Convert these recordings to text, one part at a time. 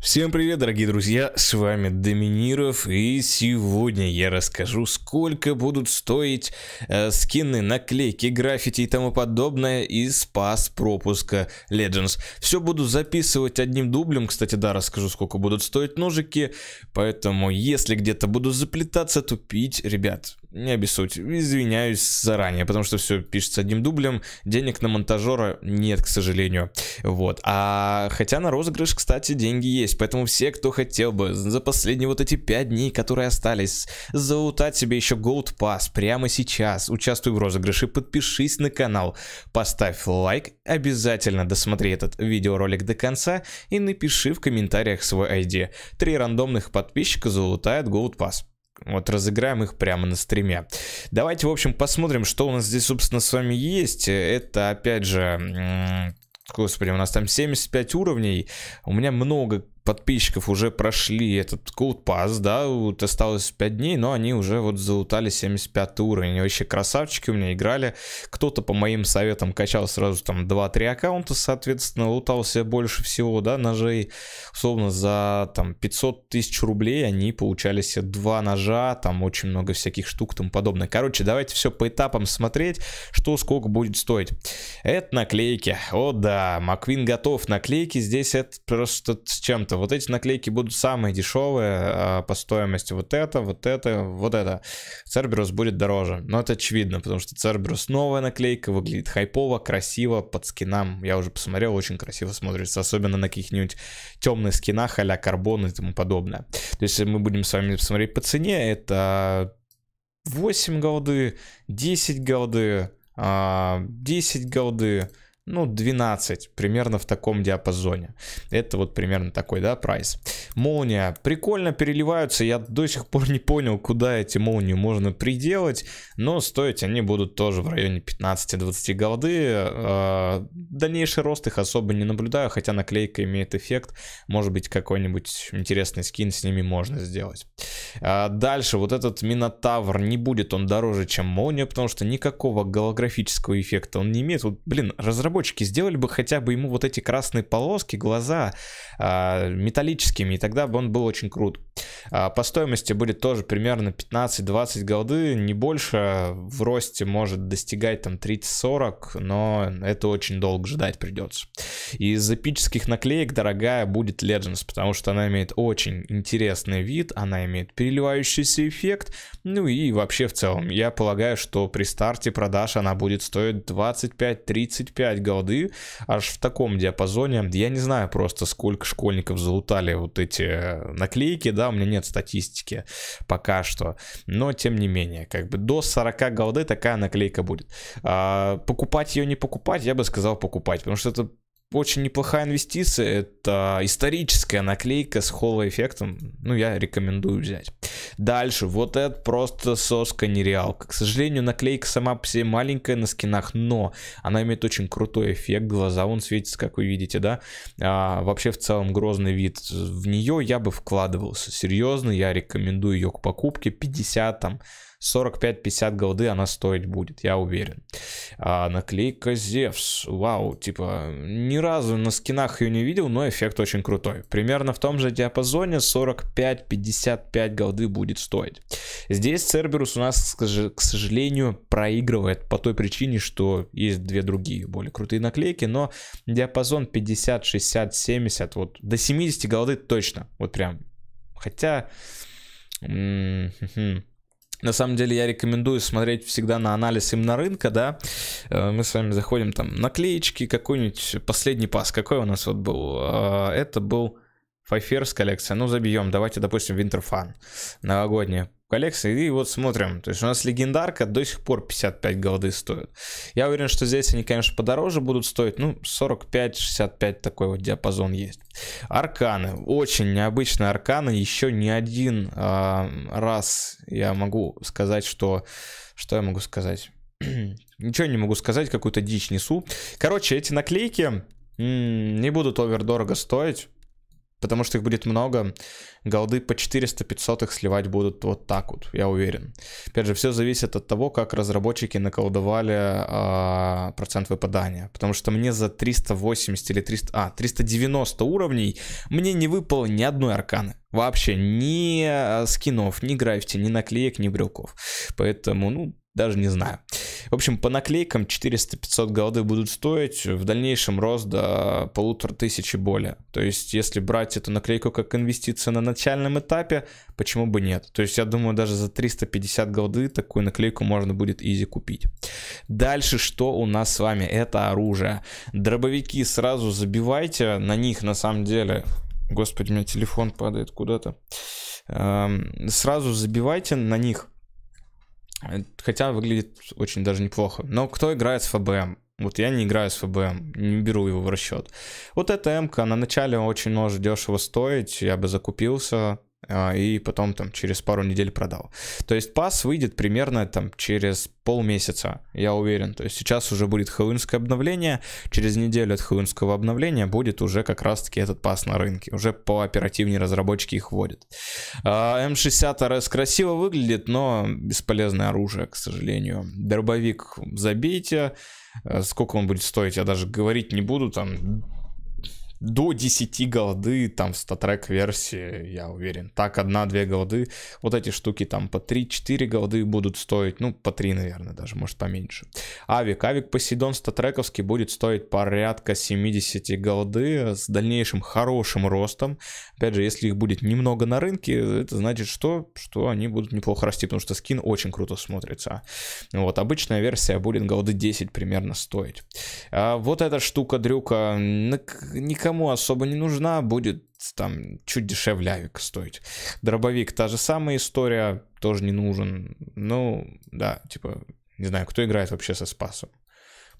Всем привет, дорогие друзья, с вами Доминиров, и сегодня я расскажу, сколько будут стоить э, скины, наклейки, граффити и тому подобное из пас пропуска Legends. Все буду записывать одним дублем, кстати, да, расскажу, сколько будут стоить ножики, поэтому если где-то буду заплетаться, тупить, ребят, не обессудь, извиняюсь заранее, потому что все пишется одним дублем, денег на монтажера нет, к сожалению. Вот, а хотя на розыгрыш, кстати, деньги есть, поэтому все, кто хотел бы за последние вот эти 5 дней, которые остались, заутать себе еще Gold Pass прямо сейчас, участвуй в розыгрыше, подпишись на канал, поставь лайк, обязательно досмотри этот видеоролик до конца и напиши в комментариях свой ID. Три рандомных подписчика залутают Gold Pass. Вот разыграем их прямо на стриме. Давайте, в общем, посмотрим, что у нас здесь, собственно, с вами есть. Это, опять же... Господи, у нас там 75 уровней. У меня много подписчиков уже прошли этот Gold Pass, да, вот осталось 5 дней, но они уже вот залутали 75 уровень. Вообще красавчики у меня играли. Кто-то по моим советам качал сразу там 2-3 аккаунта, соответственно, лутал себе больше всего, да, ножей. Условно за там 500 тысяч рублей они получали себе 2 ножа, там очень много всяких штук и тому подобное. Короче, давайте все по этапам смотреть, что сколько будет стоить. Это наклейки. О да, Маквин готов. Наклейки здесь это просто с чем-то вот эти наклейки будут самые дешевые а, по стоимости. Вот это, вот это, вот это. Церберус будет дороже. Но это очевидно, потому что Церберус новая наклейка, выглядит хайпово, красиво, под скинам. Я уже посмотрел, очень красиво смотрится, особенно на каких-нибудь темных скинах а-ля карбон и тому подобное. То есть мы будем с вами посмотреть по цене, это 8 голды, 10 голды, 10 а, голды, ну, 12, примерно в таком диапазоне. Это вот примерно такой, да, прайс. Молния. Прикольно переливаются, я до сих пор не понял, куда эти молнии можно приделать, но стоить они будут тоже в районе 15-20 голды. А, дальнейший рост их особо не наблюдаю, хотя наклейка имеет эффект, может быть, какой-нибудь интересный скин с ними можно сделать. А, дальше, вот этот Минотавр, не будет он дороже, чем молния, потому что никакого голографического эффекта он не имеет. Вот, блин, разработчики разработчики сделали бы хотя бы ему вот эти красные полоски, глаза э, металлическими, и тогда бы он был очень крут. А, по стоимости будет тоже примерно 15-20 голды, не больше. В росте может достигать там 30-40, но это очень долго ждать придется. Из эпических наклеек дорогая будет Legends, потому что она имеет очень интересный вид, она имеет переливающийся эффект, ну и вообще в целом. Я полагаю, что при старте продаж она будет стоить 25-35 голды, аж в таком диапазоне. Я не знаю просто, сколько школьников залутали вот эти э, наклейки, да, у меня нет статистики пока что. Но, тем не менее, как бы до 40 голды такая наклейка будет. А, покупать ее, не покупать, я бы сказал покупать, потому что это очень неплохая инвестиция. Это историческая наклейка с холло эффектом Ну, я рекомендую взять. Дальше. Вот это просто соска нереалка. К сожалению, наклейка сама по себе маленькая на скинах, но она имеет очень крутой эффект. Глаза он светится, как вы видите, да? А, вообще, в целом, грозный вид. В нее я бы вкладывался. Серьезно, я рекомендую ее к покупке. 50 там 45-50 голды она стоить будет, я уверен. А, наклейка Зевс, вау, типа, ни разу на скинах ее не видел, но эффект очень крутой. Примерно в том же диапазоне 45-55 голды будет стоить. Здесь Церберус у нас, к сожалению, проигрывает по той причине, что есть две другие более крутые наклейки, но диапазон 50, 60, 70, вот до 70 голды точно, вот прям. Хотя... На самом деле я рекомендую смотреть всегда на анализ именно рынка, да. Э, мы с вами заходим там наклеечки, какой-нибудь последний пас. Какой у нас вот был? Э, это был Файферс коллекция. Ну, забьем. Давайте, допустим, Winter Fun. Новогодняя коллекции. И вот смотрим. То есть у нас легендарка до сих пор 55 голды стоит. Я уверен, что здесь они, конечно, подороже будут стоить. Ну, 45-65 такой вот диапазон есть. Арканы. Очень необычные арканы. Еще не один э, раз я могу сказать, что... Что я могу сказать? Ничего не могу сказать, какую-то дичь несу. Короче, эти наклейки не будут овер дорого стоить потому что их будет много. Голды по 400-500 их сливать будут вот так вот, я уверен. Опять же, все зависит от того, как разработчики наколдовали э, процент выпадания. Потому что мне за 380 или 300, а, 390 уровней мне не выпало ни одной арканы. Вообще ни э, скинов, ни граффити, ни наклеек, ни брелков. Поэтому, ну, даже не знаю. В общем, по наклейкам 400-500 голды будут стоить, в дальнейшем рост до полутора тысячи более. То есть, если брать эту наклейку как инвестицию на начальном этапе, почему бы нет? То есть, я думаю, даже за 350 голды такую наклейку можно будет изи купить. Дальше что у нас с вами? Это оружие. Дробовики сразу забивайте, на них на самом деле... Господи, у меня телефон падает куда-то. Эм, сразу забивайте на них Хотя выглядит очень даже неплохо. Но кто играет с ФБМ? Вот я не играю с ФБМ, не беру его в расчет. Вот эта м на начале очень может дешево стоить, я бы закупился, а, и потом там через пару недель продал. То есть пас выйдет примерно там через полмесяца, я уверен. То есть сейчас уже будет хэллоуинское обновление, через неделю от хэллоуинского обновления будет уже как раз-таки этот пас на рынке. Уже по оперативнее разработчики их вводят. А, М60 RS красиво выглядит, но бесполезное оружие, к сожалению. Дробовик забейте. А, сколько он будет стоить, я даже говорить не буду, там до 10 голды там в статрек версии, я уверен. Так, одна-две голды. Вот эти штуки там по 3-4 голды будут стоить, ну, по 3, наверное, даже, может, поменьше. Авик. Авик Посейдон статрековский будет стоить порядка 70 голды с дальнейшим хорошим ростом. Опять же, если их будет немного на рынке, это значит что? Что они будут неплохо расти, потому что скин очень круто смотрится. Вот, обычная версия будет голды 10 примерно стоить. А вот эта штука, дрюка, никак никому особо не нужна, будет там чуть дешевле авик стоить. Дробовик, та же самая история, тоже не нужен. Ну, да, типа, не знаю, кто играет вообще со спасом.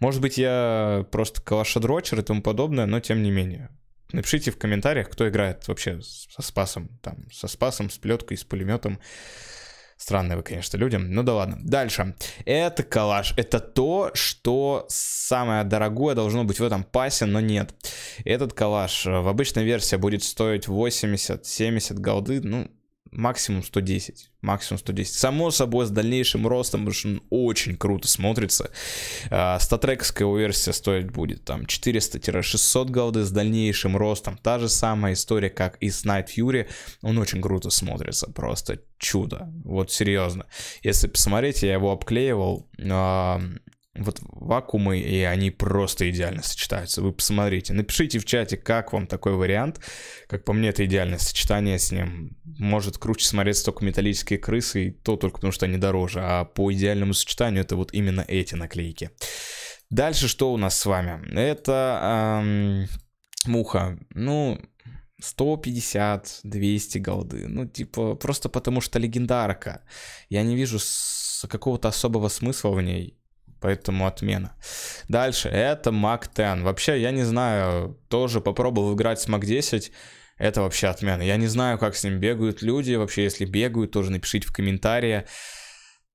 Может быть, я просто калашадрочер и тому подобное, но тем не менее. Напишите в комментариях, кто играет вообще со спасом, там, со спасом, с плеткой, с пулеметом. Странные вы, конечно, людям. Ну да ладно. Дальше. Это коллаж. Это то, что самое дорогое должно быть в этом пасе, но нет. Этот коллаж э, в обычной версии будет стоить 80-70 голды. Ну, максимум 110, максимум 110. Само собой, с дальнейшим ростом, потому что он очень круто смотрится. А, Статрековская версия стоить будет там 400-600 голды с дальнейшим ростом. Та же самая история, как и с Night Fury. Он очень круто смотрится, просто чудо. Вот серьезно. Если посмотреть, я его обклеивал а, вот вакуумы, и они просто идеально сочетаются. Вы посмотрите, напишите в чате, как вам такой вариант. Как по мне, это идеальное сочетание с ним. Может круче смотреться только металлические крысы, и то только потому, что они дороже. А по идеальному сочетанию это вот именно эти наклейки. Дальше что у нас с вами? Это эм, муха. Ну, 150, 200 голды. Ну, типа, просто потому что легендарка. Я не вижу какого-то особого смысла в ней. Поэтому отмена. Дальше. Это Mac 10. Вообще, я не знаю. Тоже попробовал играть с Mac 10. Это вообще отмена. Я не знаю, как с ним бегают люди. Вообще, если бегают, тоже напишите в комментарии.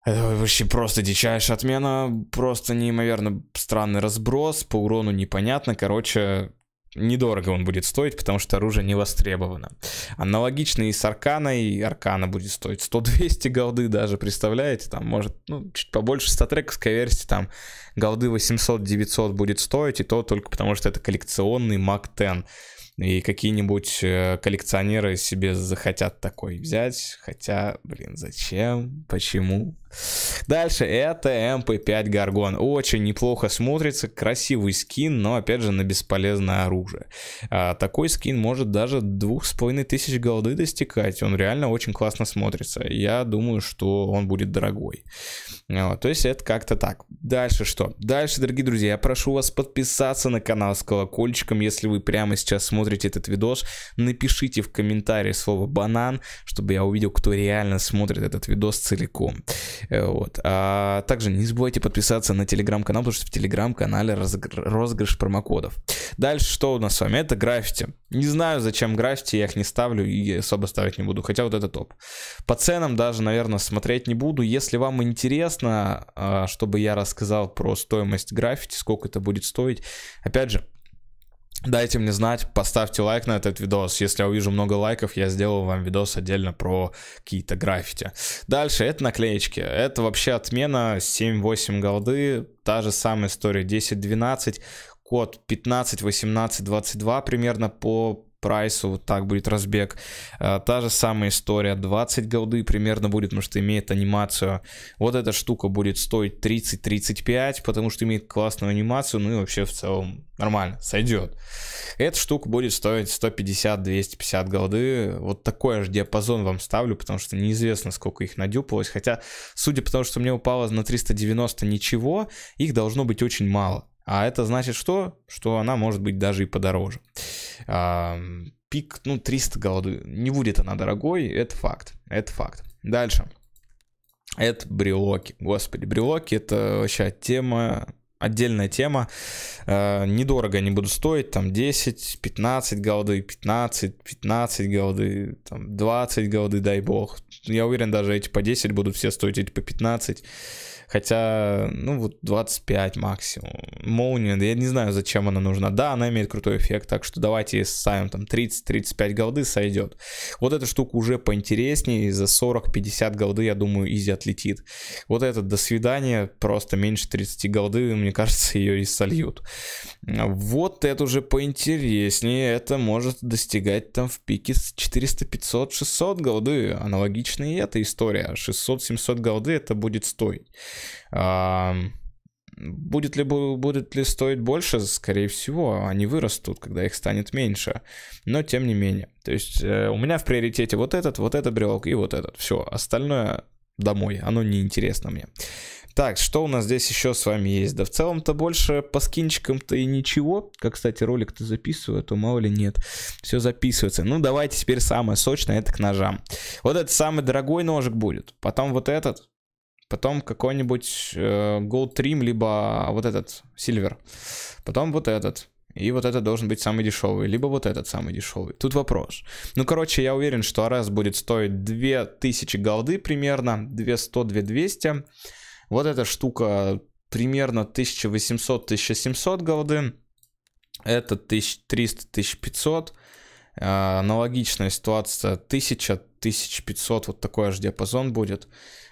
Это вообще просто дичайшая отмена. Просто неимоверно странный разброс. По урону непонятно. Короче, недорого он будет стоить, потому что оружие не востребовано. Аналогично и с Арканой, и Аркана будет стоить 100-200 голды даже, представляете, там может, ну, чуть побольше статрековской версии, там голды 800-900 будет стоить, и то только потому, что это коллекционный Мак 10 и какие-нибудь э, коллекционеры себе захотят такой взять, хотя, блин, зачем, почему, Дальше это MP5 эм Гаргон. Очень неплохо смотрится, красивый скин, но опять же на бесполезное оружие. А, такой скин может даже 2500 голды достигать, он реально очень классно смотрится. Я думаю, что он будет дорогой. Вот, то есть это как-то так. Дальше что? Дальше, дорогие друзья, я прошу вас подписаться на канал с колокольчиком, если вы прямо сейчас смотрите этот видос, напишите в комментарии слово «банан», чтобы я увидел, кто реально смотрит этот видос целиком. Э, вот. А также не забывайте подписаться на телеграм-канал, потому что в телеграм-канале розыгр... розыгрыш промокодов. Дальше что у нас с вами? Это граффити. Не знаю, зачем граффити, я их не ставлю и особо ставить не буду, хотя вот это топ. По ценам даже, наверное, смотреть не буду. Если вам интересно, а, чтобы я рассказал про стоимость граффити, сколько это будет стоить, опять же, Дайте мне знать, поставьте лайк на этот видос. Если я увижу много лайков, я сделаю вам видос отдельно про какие-то граффити. Дальше, это наклеечки. Это вообще отмена 7-8 голды. Та же самая история 10-12 код 15, 18, 22 примерно по Прайсу, вот так будет разбег. Э, та же самая история, 20 голды примерно будет, потому что имеет анимацию. Вот эта штука будет стоить 30-35, потому что имеет классную анимацию, ну и вообще в целом нормально, сойдет. Эта штука будет стоить 150-250 голды. Вот такой аж диапазон вам ставлю, потому что неизвестно, сколько их надюпалось. Хотя, судя по тому, что мне упало на 390 ничего, их должно быть очень мало. А это значит что? Что она может быть даже и подороже. Пик, ну, 300 голоду. Не будет она дорогой, это факт. Это факт. Дальше. Это брелоки. Господи, брелоки это вообще тема отдельная тема. Э, недорого они будут стоить, там 10, 15 голды, 15, 15 голды, там 20 голды, дай бог. Я уверен, даже эти по 10 будут все стоить, эти по 15. Хотя, ну вот 25 максимум. Молния, я не знаю, зачем она нужна. Да, она имеет крутой эффект, так что давайте ставим там 30-35 голды, сойдет. Вот эта штука уже поинтереснее, за 40-50 голды, я думаю, изи отлетит. Вот этот, до свидания, просто меньше 30 голды, мне кажется, ее и сольют. Вот это уже поинтереснее. Это может достигать там в пике 400, 500, 600 голды. Аналогично и эта история. 600-700 голды это будет стоить. будет ли, будет ли стоить больше? Скорее всего, они вырастут, когда их станет меньше. Но тем не менее. То есть э, у меня в приоритете вот этот, вот этот брелок и вот этот. Все. Остальное домой. Оно неинтересно мне. Так, что у нас здесь еще с вами есть? Да в целом-то больше по скинчикам-то и ничего. Как, кстати, ролик-то записываю, а то мало ли нет. Все записывается. Ну, давайте теперь самое сочное, это к ножам. Вот этот самый дорогой ножик будет. Потом вот этот. Потом какой-нибудь э, Gold Trim, либо вот этот, Silver. Потом вот этот. И вот это должен быть самый дешевый, либо вот этот самый дешевый. Тут вопрос. Ну, короче, я уверен, что Арес будет стоить 2000 голды примерно, 2100-2200. Вот эта штука примерно 1800-1700 голды. Это 1300-1500. А, аналогичная ситуация 1000-1500, вот такой аж диапазон будет.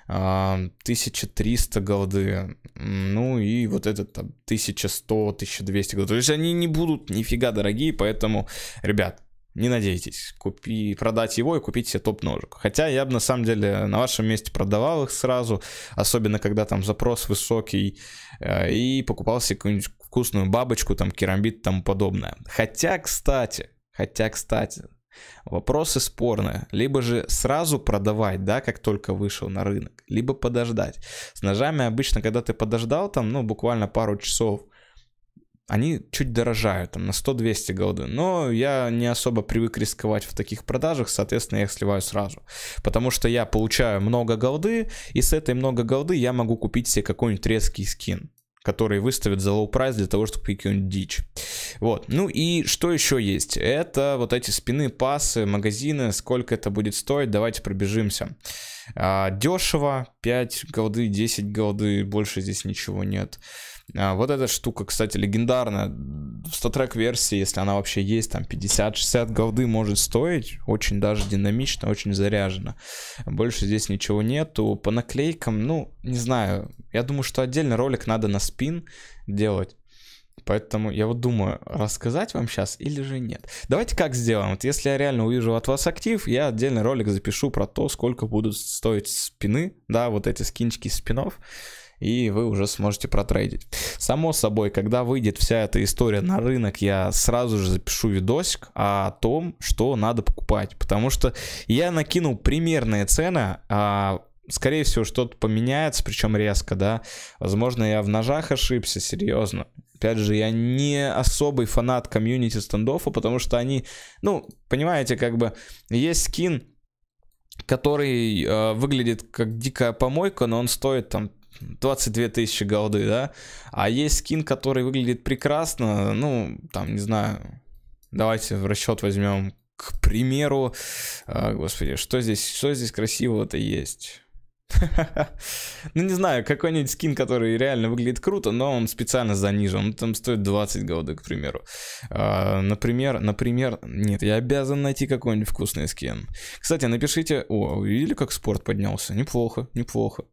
1300 а, голды, ну и вот этот там 1100-1200 голды. То есть они не будут нифига дорогие, поэтому, ребят, не надейтесь купи, продать его и купить себе топ-ножик. Хотя я бы на самом деле на вашем месте продавал их сразу, особенно когда там запрос высокий, э, и покупал себе какую-нибудь вкусную бабочку, там керамбит и тому подобное. Хотя, кстати, хотя, кстати, Вопросы спорные. Либо же сразу продавать, да, как только вышел на рынок, либо подождать. С ножами обычно, когда ты подождал там, ну, буквально пару часов, они чуть дорожают, там, на 100-200 голды. Но я не особо привык рисковать в таких продажах, соответственно, я их сливаю сразу. Потому что я получаю много голды, и с этой много голды я могу купить себе какой-нибудь резкий скин который выставит за low прайс для того, чтобы купить какую-нибудь дичь. Вот. Ну и что еще есть? Это вот эти спины, пасы, магазины. Сколько это будет стоить? Давайте пробежимся. А, дешево. 5 голды, 10 голды. Больше здесь ничего нет. А, вот эта штука, кстати, легендарная. В статрек версии, если она вообще есть, там 50-60 голды может стоить. Очень даже динамично, очень заряжено. Больше здесь ничего нету. По наклейкам, ну, не знаю. Я думаю, что отдельный ролик надо на спин делать. Поэтому я вот думаю, рассказать вам сейчас или же нет. Давайте как сделаем. Вот если я реально увижу от вас актив, я отдельный ролик запишу про то, сколько будут стоить спины, да, вот эти скинчики спинов и вы уже сможете протрейдить. Само собой, когда выйдет вся эта история на рынок, я сразу же запишу видосик о том, что надо покупать, потому что я накинул примерные цены, а скорее всего, что-то поменяется, причем резко, да. Возможно, я в ножах ошибся, серьезно. Опять же, я не особый фанат комьюнити стендофа, потому что они, ну, понимаете, как бы есть скин, который э, выглядит как дикая помойка, но он стоит там 22 тысячи голды, да. А есть скин, который выглядит прекрасно, ну, там, не знаю, давайте в расчет возьмем, к примеру, а, господи, что здесь, что здесь красивого-то есть? Ну, не знаю, какой-нибудь скин, который реально выглядит круто, но он специально занижен. Он там стоит 20 голды, к примеру. А, например, например, нет, я обязан найти какой-нибудь вкусный скин. Кстати, напишите... О, видели, как спорт поднялся? Неплохо, неплохо.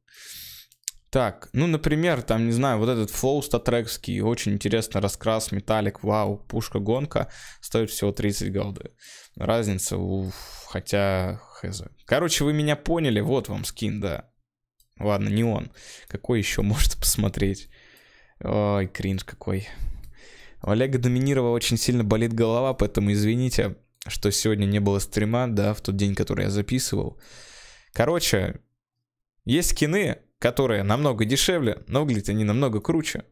Так, ну, например, там, не знаю, вот этот флоу статрекский, очень интересный раскрас, металлик, вау, пушка, гонка, стоит всего 30 голды. Разница, уф, хотя, хз. Короче, вы меня поняли, вот вам скин, да. Ладно, не он. Какой еще может посмотреть? Ой, кринж какой. У Олега Доминирова очень сильно болит голова, поэтому извините, что сегодня не было стрима, да, в тот день, который я записывал. Короче, есть скины, которые намного дешевле, но выглядят они намного круче.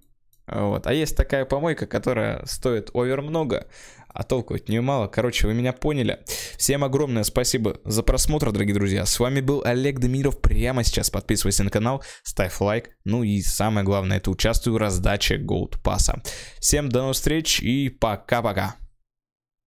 Вот. А есть такая помойка, которая стоит овер много, а толку от нее мало. Короче, вы меня поняли. Всем огромное спасибо за просмотр, дорогие друзья. С вами был Олег Демиров. Прямо сейчас подписывайся на канал, ставь лайк. Ну и самое главное, это участвую в раздаче Gold Pass. Всем до новых встреч и пока-пока.